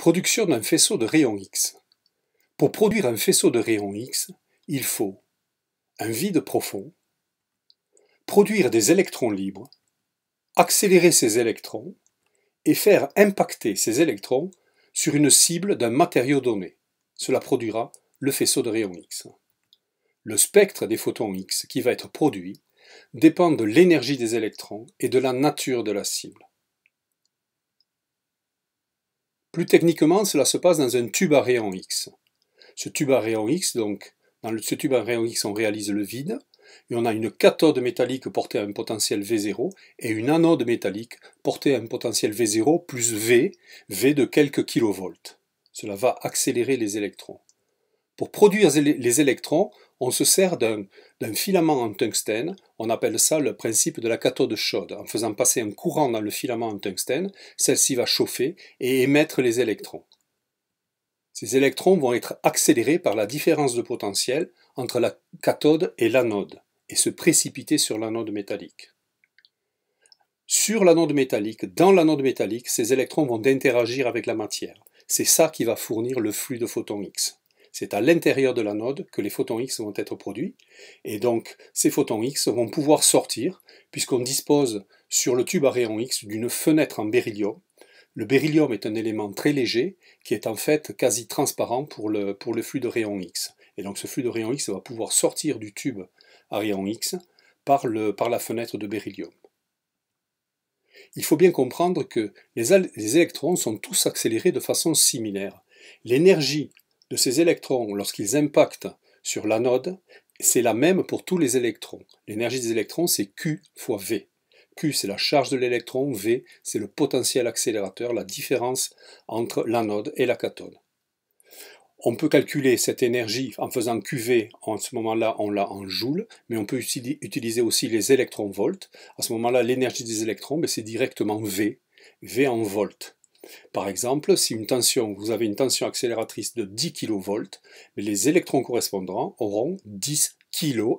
Production d'un faisceau de rayon X. Pour produire un faisceau de rayon X, il faut un vide profond, produire des électrons libres, accélérer ces électrons et faire impacter ces électrons sur une cible d'un matériau donné. Cela produira le faisceau de rayon X. Le spectre des photons X qui va être produit dépend de l'énergie des électrons et de la nature de la cible. Plus techniquement, cela se passe dans un tube à rayon X. Ce tube à rayon X, donc, dans ce tube à rayon X, on réalise le vide, et on a une cathode métallique portée à un potentiel V0 et une anode métallique portée à un potentiel V0 plus V, V de quelques kilovolts. Cela va accélérer les électrons. Pour produire les électrons, on se sert d'un filament en tungstène, on appelle ça le principe de la cathode chaude. En faisant passer un courant dans le filament en tungstène, celle-ci va chauffer et émettre les électrons. Ces électrons vont être accélérés par la différence de potentiel entre la cathode et l'anode et se précipiter sur l'anode métallique. Sur l'anode métallique, dans l'anode métallique, ces électrons vont interagir avec la matière. C'est ça qui va fournir le flux de photons X. C'est à l'intérieur de l'anode que les photons X vont être produits. Et donc, ces photons X vont pouvoir sortir, puisqu'on dispose sur le tube à rayon X d'une fenêtre en beryllium. Le beryllium est un élément très léger qui est en fait quasi transparent pour le, pour le flux de rayon X. Et donc, ce flux de rayon X va pouvoir sortir du tube à rayon X par, le, par la fenêtre de beryllium. Il faut bien comprendre que les électrons sont tous accélérés de façon similaire. L'énergie de ces électrons lorsqu'ils impactent sur l'anode, c'est la même pour tous les électrons. L'énergie des électrons, c'est Q fois V. Q, c'est la charge de l'électron, V, c'est le potentiel accélérateur, la différence entre l'anode et la cathode. On peut calculer cette énergie en faisant QV, en ce moment-là on l'a en joules, mais on peut utiliser aussi les électrons volts. À ce moment-là, l'énergie des électrons, ben, c'est directement V, V en volts. Par exemple, si une tension, vous avez une tension accélératrice de 10 kV, les électrons correspondants auront 10 kV